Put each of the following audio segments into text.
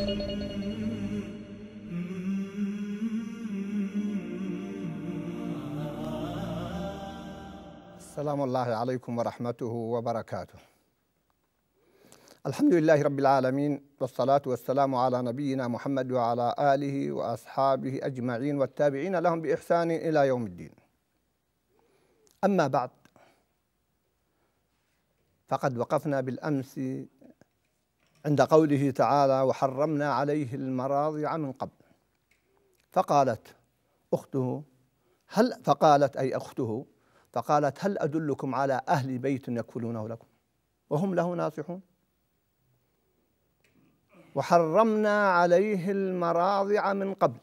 السلام الله عليكم ورحمته وبركاته الحمد لله رب العالمين والصلاة والسلام على نبينا محمد وعلى آله وأصحابه أجمعين والتابعين لهم بإحسان إلى يوم الدين أما بعد فقد وقفنا بالأمس عند قوله تعالى وحرمنا عليه المراضع من قبل فقالت أخته هل فقالت أي أخته فقالت هل أدلكم على أهل بيت يكفلونه لكم وهم له ناصحون وحرمنا عليه المراضع من قبل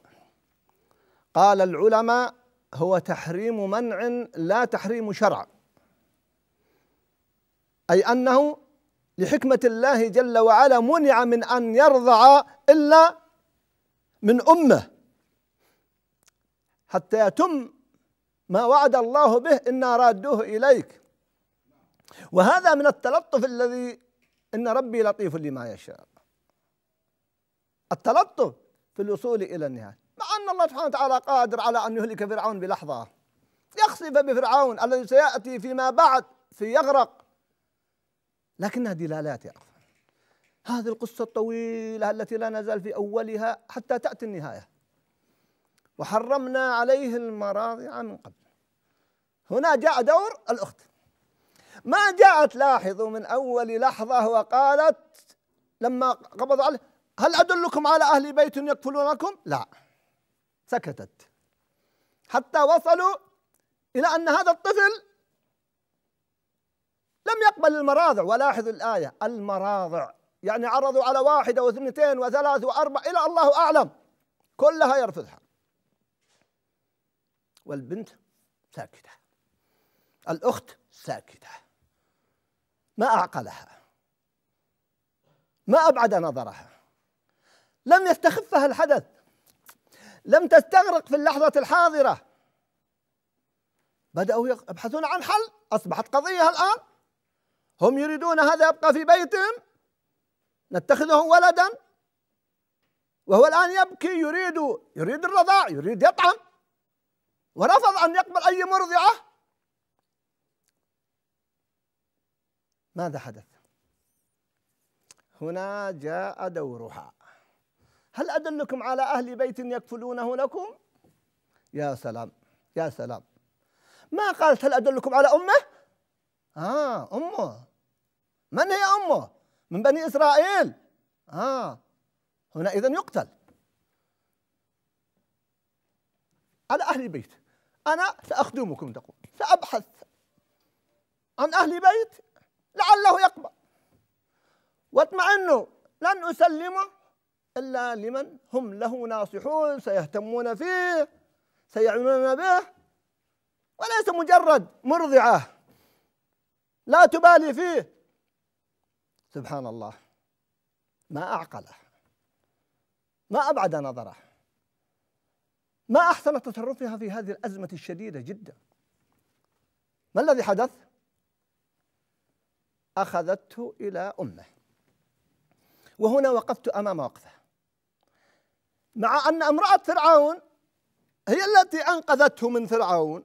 قال العلماء هو تحريم منع لا تحريم شرع أي أنه لحكمة الله جل وعلا منع من أن يرضع إلا من أمه حتى يتم ما وعد الله به إنا رادوه إليك وهذا من التلطف الذي إن ربي لطيف لما يشاء التلطف في الوصول إلى النهاية مع أن الله سبحانه وتعالى قادر على أن يهلك فرعون بلحظة يخسف بفرعون الذي سيأتي فيما بعد في يغرق لكنها دلالات يا أخوان هذه القصة الطويلة التي لا نزال في أولها حتى تأتي النهاية وحرمنا عليه المراضع من قبل هنا جاء دور الأخت ما جاءت لاحظوا من أول لحظة وقالت لما قبض عليه هل أدلكم على أهل بيت يكفلونكم لا سكتت حتى وصلوا إلى أن هذا الطفل لم يقبل المراضع ولاحظوا الآية المراضع يعني عرضوا على واحدة واثنتين وثلاث وأربع إلى الله أعلم كلها يرفضها والبنت ساكتة الأخت ساكتة ما أعقلها ما أبعد نظرها لم يستخفها الحدث لم تستغرق في اللحظة الحاضرة بدأوا يبحثون عن حل أصبحت قضية الآن هم يريدون هذا يبقى في بيتهم نتخذه ولدا وهو الآن يبكي يريد يريد الرضاع يريد يطعم ورفض أن يقبل أي مرضعة ماذا حدث؟ هنا جاء دورها هل أدلكم على أهل بيت يكفلونه لكم؟ يا سلام يا سلام ما قالت هل أدلكم على أمه؟ آه أمه من هي أمه من بني إسرائيل آه هنا إذا يقتل على أهل البيت أنا سأخدمكم تقول سأبحث عن أهل بيت لعله يقبل واطمئنوا لن أسلمه إلا لمن هم له ناصحون سيهتمون فيه سيعنون به وليس مجرد مرضعة لا تبالي فيه سبحان الله ما أعقله ما أبعد نظره ما أحسن تصرفها في هذه الأزمة الشديدة جدا ما الذي حدث؟ أخذته إلى أمه وهنا وقفت أمام وقفه مع أن امرأة فرعون هي التي أنقذته من فرعون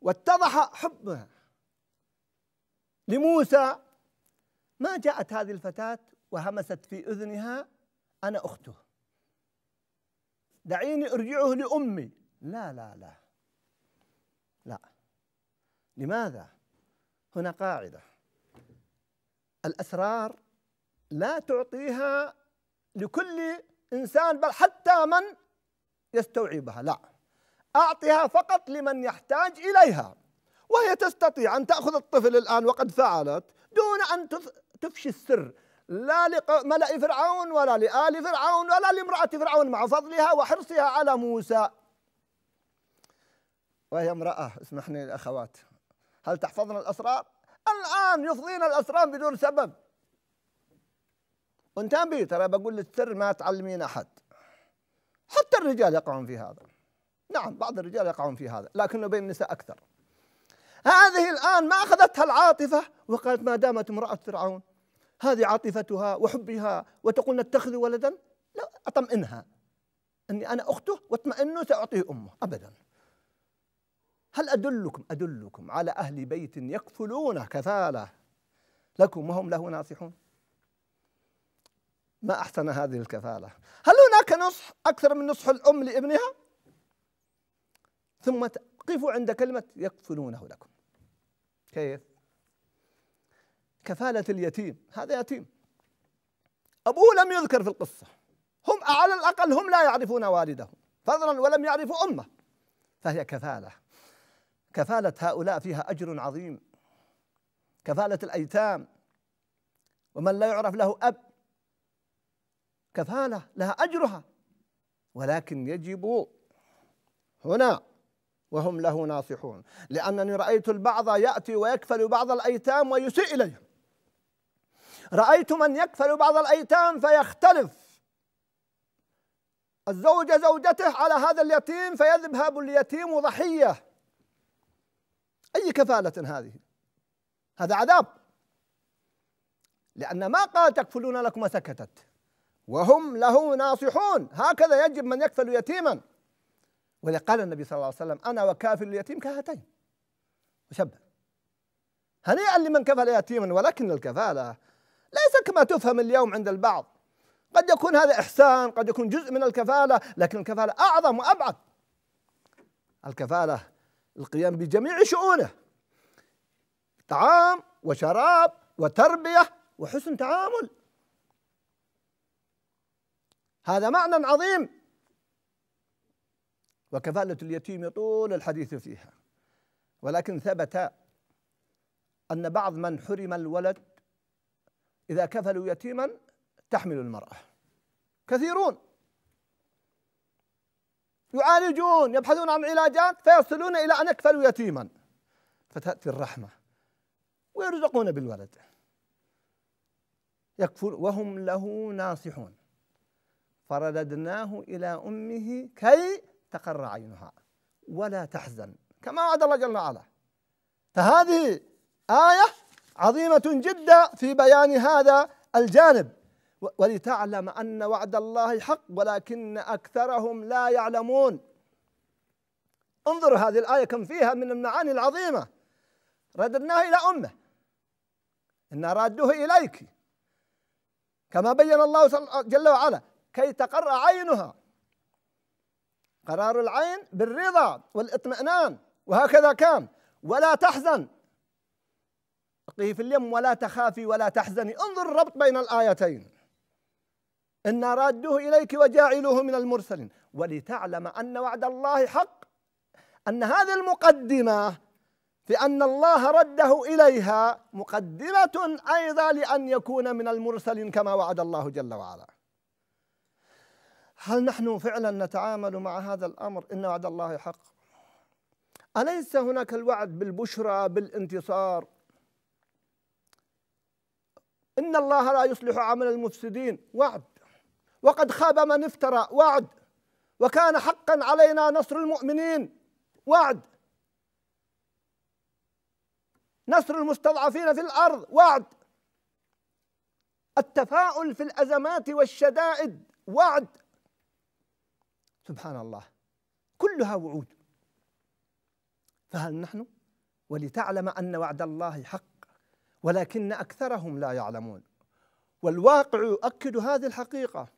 واتضح حبها لموسى ما جاءت هذه الفتاة وهمست في أذنها أنا أخته دعيني أرجعه لأمي لا لا لا لا لماذا؟ هنا قاعدة الأسرار لا تعطيها لكل إنسان بل حتى من يستوعبها لا أعطها فقط لمن يحتاج إليها وهي تستطيع أن تأخذ الطفل الآن وقد فعلت دون أن تف... تفشي السر لا لملأ فرعون ولا لآل فرعون ولا لامرأة فرعون مع فضلها وحرصها على موسى وهي امرأة اسمحني الأخوات هل تحفظنا الأسرار؟ الآن يفضينا الأسرار بدون سبب وانتبهي ترى بقول السر ما تعلمين أحد حتى الرجال يقعون في هذا نعم بعض الرجال يقعون في هذا لكنه بين النساء أكثر هذه الآن ما أخذتها العاطفة وقالت ما دامت امرأة فرعون هذه عاطفتها وحبها وتقول نتخذ ولدا لا أطمئنها أني أنا أخته واطمئنه سأعطيه أمه أبدا هل أدلكم أدلكم على أهل بيت يكفلون كفالة لكم وهم له ناصحون ما أحسن هذه الكفالة هل هناك نصح أكثر من نصح الأم لابنها ثم قفوا عند كلمة يكفلونه لكم كيف كفالة اليتيم هذا يتيم أبوه لم يذكر في القصة هم على الأقل هم لا يعرفون والده فضلا ولم يعرفوا أمه فهي كفالة كفالة هؤلاء فيها أجر عظيم كفالة الأيتام ومن لا يعرف له أب كفالة لها أجرها ولكن يجب هنا وهم له ناصحون لأنني رأيت البعض يأتي ويكفل بعض الأيتام ويسيء إليهم رأيت من يكفل بعض الأيتام فيختلف الزوج زوجته على هذا اليتيم فيذهب اليتيم ضحية أي كفالة هذه هذا عذاب لأن ما قال تكفلون لكم وسكتت وهم له ناصحون هكذا يجب من يكفل يتيما ولقال النبي صلى الله عليه وسلم أنا وكافل اليتيم كهاتين وشبه هنيئا لمن كفل يتيما ولكن الكفالة ليس كما تفهم اليوم عند البعض قد يكون هذا إحسان قد يكون جزء من الكفالة لكن الكفالة أعظم وأبعد الكفالة القيام بجميع شؤونه طعام وشراب وتربية وحسن تعامل هذا معنى عظيم وكفالة اليتيم طول الحديث فيها ولكن ثبت أن بعض من حرم الولد إذا كفلوا يتيما تحمل المرأة كثيرون يعالجون يبحثون عن علاجات فيصلون إلى أن يكفلوا يتيما فتأتي الرحمة ويرزقون بالولد يكفل وهم له ناصحون فرددناه إلى أمه كي تقر عينها ولا تحزن كما وعد الله جل وعلا فهذه آية عظيمة جدا في بيان هذا الجانب ولتعلم أن وعد الله حق ولكن أكثرهم لا يعلمون انظروا هذه الآية كم فيها من المعاني العظيمة رددناه إلى أمه إن رادوه إليك كما بين الله جل وعلا كي تقر عينها قرار العين بالرضا والاطمئنان وهكذا كان ولا تحزن في اليم ولا تخافي ولا تحزني انظر الربط بين الآيتين إنا رادوه إليك وجاعلوه من المرسلين ولتعلم أن وعد الله حق أن هذه المقدمة في أن الله رده إليها مقدمة أيضا لأن يكون من المرسلين كما وعد الله جل وعلا هل نحن فعلا نتعامل مع هذا الأمر إن وعد الله حق أليس هناك الوعد بالبشرى بالانتصار إن الله لا يصلح عمل المفسدين وعد وقد خاب من افترى وعد وكان حقا علينا نصر المؤمنين وعد نصر المستضعفين في الأرض وعد التفاؤل في الأزمات والشدائد وعد سبحان الله كلها وعود فهل نحن ولتعلم أن وعد الله حق ولكن أكثرهم لا يعلمون والواقع يؤكد هذه الحقيقة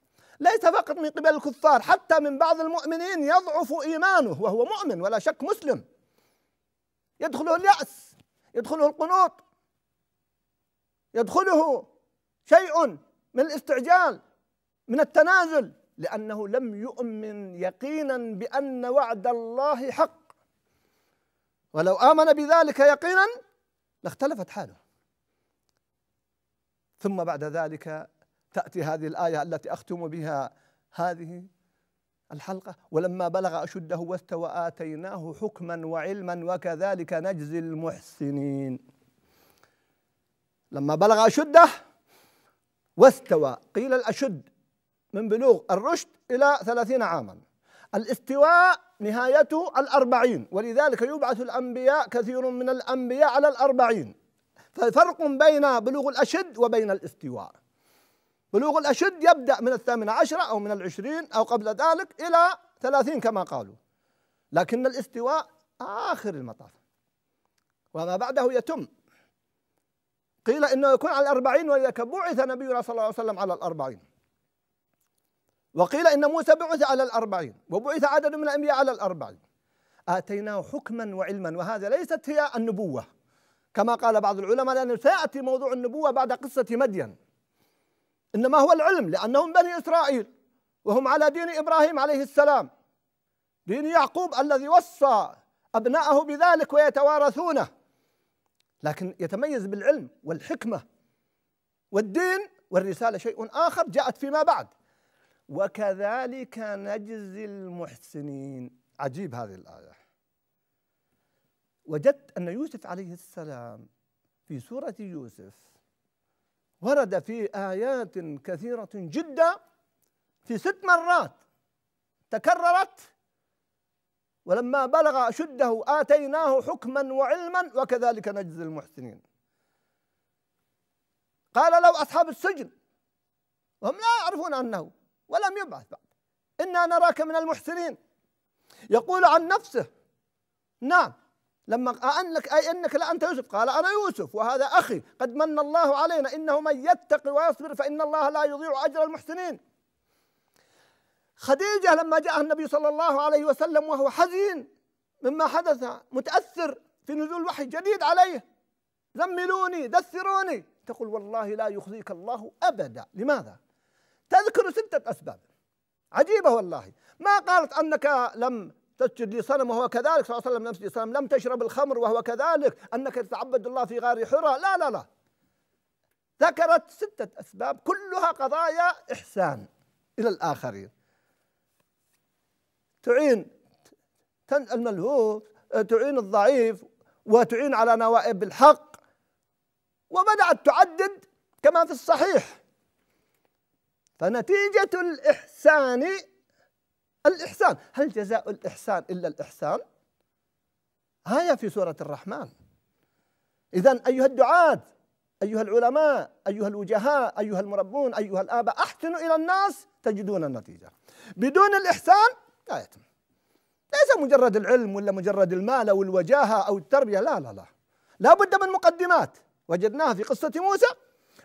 ليس فقط من قبل الكفار حتى من بعض المؤمنين يضعف إيمانه وهو مؤمن ولا شك مسلم يدخله اليأس يدخله القنوط يدخله شيء من الاستعجال من التنازل لأنه لم يؤمن يقينا بأن وعد الله حق ولو آمن بذلك يقينا لاختلفت حاله ثم بعد ذلك تأتي هذه الآية التي أختم بها هذه الحلقة ولما بلغ أشده واستوى آتيناه حكما وعلما وكذلك نجزي المحسنين لما بلغ أشده واستوى قيل الأشد من بلوغ الرشد إلى ثلاثين عاما الاستواء نهايته الأربعين ولذلك يبعث الأنبياء كثير من الأنبياء على الأربعين فرق بين بلوغ الأشد وبين الاستواء بلوغ الأشد يبدأ من الثامنة عشرة أو من العشرين أو قبل ذلك إلى ثلاثين كما قالوا لكن الاستواء آخر المطاف وما بعده يتم قيل إنه يكون على الأربعين ولذلك بعث نبينا صلى الله عليه وسلم على الأربعين وقيل إن موسى بعث على الأربعين وبعث عدد من الأنبياء على الأربعين آتيناه حكما وعلما وهذا ليست هي النبوة كما قال بعض العلماء لأنه سيأتي موضوع النبوة بعد قصة مدين إنما هو العلم لأنهم بني إسرائيل وهم على دين إبراهيم عليه السلام دين يعقوب الذي وصى أبنائه بذلك ويتوارثونه لكن يتميز بالعلم والحكمة والدين والرسالة شيء آخر جاءت فيما بعد وكذلك نجزي المحسنين عجيب هذه الآية وجدت أن يوسف عليه السلام في سورة يوسف ورد في آيات كثيرة جدا في ست مرات تكررت ولما بلغ أشده آتيناه حكما وعلما وكذلك نجزي المحسنين قال له أصحاب السجن وهم لا يعرفون أنه ولم يبعث بعد إنا نراك من المحسنين يقول عن نفسه نعم لما أنك أي أنك لا أنت يوسف قال أنا يوسف وهذا أخي قد من الله علينا إنه من يتقي ويصبر فإن الله لا يضيع أجر المحسنين خديجة لما جاء النبي صلى الله عليه وسلم وهو حزين مما حدث متأثر في نزول وحي جديد عليه زملوني دثروني تقول والله لا يخزيك الله أبدا لماذا؟ تذكر ستة أسباب عجيبة والله ما قالت أنك لم تسجد لصنم وهو كذلك صلى الله عليه وسلم نفسه لصنم لم تشرب الخمر وهو كذلك أنك تتعبد الله في غار حرى لا لا لا ذكرت ستة أسباب كلها قضايا إحسان إلى الآخرين تعين الملهوف تعين الضعيف وتعين على نوائب الحق وبدأت تعدد كما في الصحيح فنتيجة الإحسان الإحسان هل جزاء الإحسان إلا الإحسان آية في سورة الرحمن إذا أيها الدعاة أيها العلماء أيها الوجهاء أيها المربون أيها الآباء أحسنوا إلى الناس تجدون النتيجة بدون الإحسان لا آية. يتم ليس مجرد العلم ولا مجرد المال أو الوجاهة أو التربية لا لا لا لا بد من مقدمات وجدناها في قصة موسى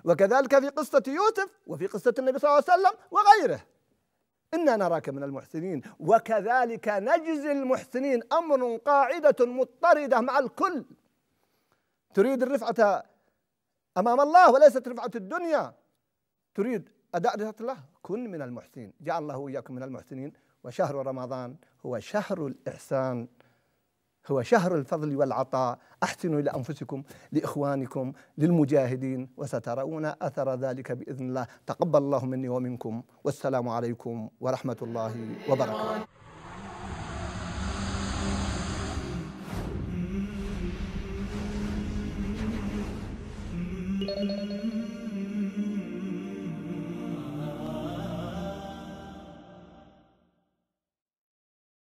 وكذلك في قصة يوسف وفي قصة النبي صلى الله عليه وسلم وغيره إنا نراك من المحسنين وكذلك نجزي المحسنين أمر قاعدة مضطردة مع الكل تريد الرفعة أمام الله وليست رفعة الدنيا تريد أداء رفعة الله كن من المحسنين جعل الله إياكم من المحسنين وشهر رمضان هو شهر الإحسان هو شهر الفضل والعطاء احسنوا الى انفسكم لاخوانكم للمجاهدين وسترون اثر ذلك باذن الله تقبل الله مني ومنكم والسلام عليكم ورحمه الله وبركاته thank you